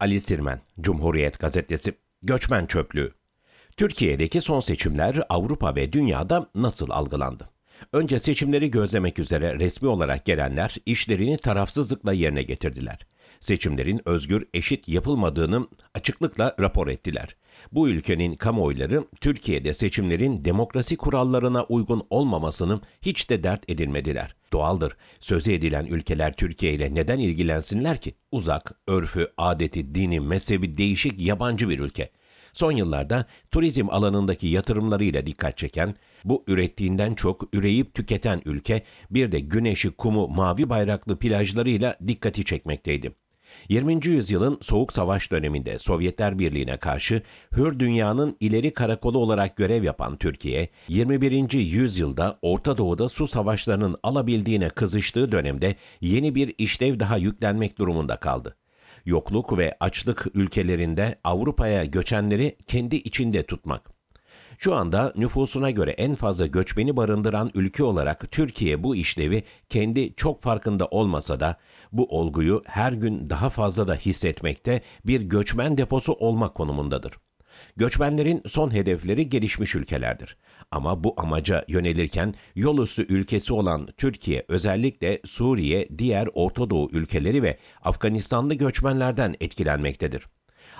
Ali Sirmen, Cumhuriyet Gazetesi, Göçmen Çöplüğü. Türkiye'deki son seçimler Avrupa ve dünyada nasıl algılandı? Önce seçimleri gözlemek üzere resmi olarak gelenler işlerini tarafsızlıkla yerine getirdiler seçimlerin özgür, eşit yapılmadığını açıklıkla rapor ettiler. Bu ülkenin kamuoyları Türkiye'de seçimlerin demokrasi kurallarına uygun olmamasını hiç de dert edilmediler. Doğaldır. Sözü edilen ülkeler Türkiye ile neden ilgilensinler ki? Uzak, örfü, adeti, dini, mezhebi değişik yabancı bir ülke. Son yıllarda turizm alanındaki yatırımlarıyla dikkat çeken, bu ürettiğinden çok üreyip tüketen ülke bir de güneşi, kumu, mavi bayraklı plajlarıyla dikkati çekmekteydi. 20. yüzyılın Soğuk Savaş döneminde Sovyetler Birliği'ne karşı hür dünyanın ileri karakolu olarak görev yapan Türkiye, 21. yüzyılda Orta Doğu'da su savaşlarının alabildiğine kızıştığı dönemde yeni bir işlev daha yüklenmek durumunda kaldı. Yokluk ve açlık ülkelerinde Avrupa'ya göçenleri kendi içinde tutmak şu anda nüfusuna göre en fazla göçmeni barındıran ülke olarak Türkiye bu işlevi kendi çok farkında olmasa da bu olguyu her gün daha fazla da hissetmekte bir göçmen deposu olmak konumundadır. Göçmenlerin son hedefleri gelişmiş ülkelerdir. Ama bu amaca yönelirken yol üstü ülkesi olan Türkiye özellikle Suriye, diğer Orta Doğu ülkeleri ve Afganistanlı göçmenlerden etkilenmektedir.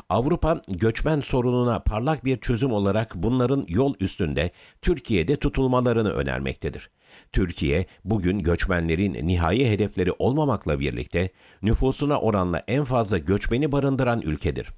Avrupa göçmen sorununa parlak bir çözüm olarak bunların yol üstünde Türkiye'de tutulmalarını önermektedir. Türkiye bugün göçmenlerin nihai hedefleri olmamakla birlikte nüfusuna oranla en fazla göçmeni barındıran ülkedir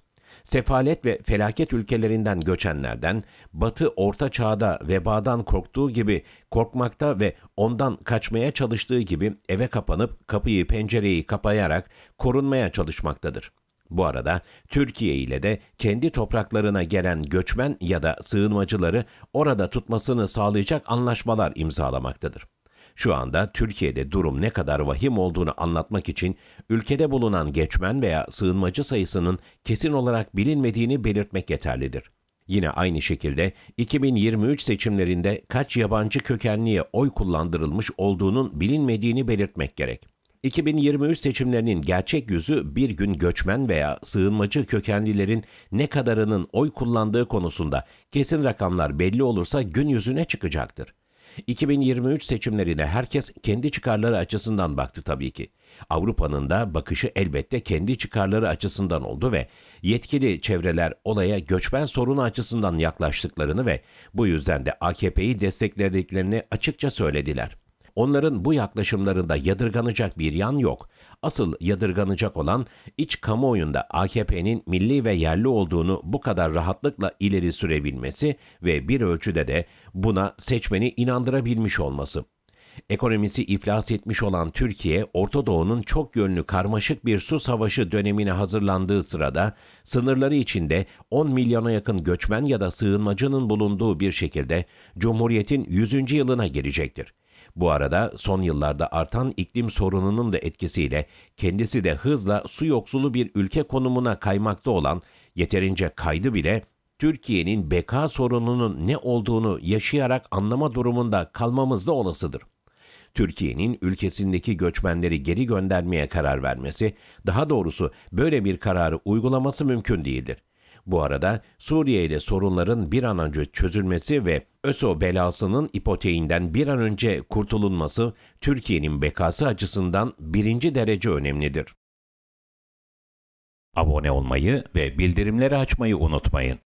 sefalet ve felaket ülkelerinden göçenlerden, Batı Orta Çağ'da vebadan korktuğu gibi korkmakta ve ondan kaçmaya çalıştığı gibi eve kapanıp kapıyı pencereyi kapayarak korunmaya çalışmaktadır. Bu arada Türkiye ile de kendi topraklarına gelen göçmen ya da sığınmacıları orada tutmasını sağlayacak anlaşmalar imzalamaktadır. Şu anda Türkiye'de durum ne kadar vahim olduğunu anlatmak için ülkede bulunan geçmen veya sığınmacı sayısının kesin olarak bilinmediğini belirtmek yeterlidir. Yine aynı şekilde 2023 seçimlerinde kaç yabancı kökenliye oy kullandırılmış olduğunun bilinmediğini belirtmek gerek. 2023 seçimlerinin gerçek yüzü bir gün göçmen veya sığınmacı kökenlilerin ne kadarının oy kullandığı konusunda kesin rakamlar belli olursa gün yüzüne çıkacaktır. 2023 seçimlerine herkes kendi çıkarları açısından baktı tabii ki. Avrupa'nın da bakışı elbette kendi çıkarları açısından oldu ve yetkili çevreler olaya göçmen sorunu açısından yaklaştıklarını ve bu yüzden de AKP'yi desteklediklerini açıkça söylediler. Onların bu yaklaşımlarında yadırganacak bir yan yok. Asıl yadırganacak olan iç kamuoyunda AKP'nin milli ve yerli olduğunu bu kadar rahatlıkla ileri sürebilmesi ve bir ölçüde de buna seçmeni inandırabilmiş olması. Ekonomisi iflas etmiş olan Türkiye, Orta Doğu'nun çok yönlü karmaşık bir su savaşı dönemine hazırlandığı sırada, sınırları içinde 10 milyona yakın göçmen ya da sığınmacının bulunduğu bir şekilde Cumhuriyet'in 100. yılına girecektir. Bu arada son yıllarda artan iklim sorununun da etkisiyle kendisi de hızla su yoksulu bir ülke konumuna kaymakta olan yeterince kaydı bile Türkiye'nin beka sorununun ne olduğunu yaşayarak anlama durumunda kalmamız da olasıdır. Türkiye'nin ülkesindeki göçmenleri geri göndermeye karar vermesi, daha doğrusu böyle bir kararı uygulaması mümkün değildir. Bu arada Suriye ile sorunların bir an önce çözülmesi ve ÖSO belasının ipoteğinden bir an önce kurtulunması Türkiye'nin bekası açısından birinci derece önemlidir. Abone olmayı ve bildirimleri açmayı unutmayın.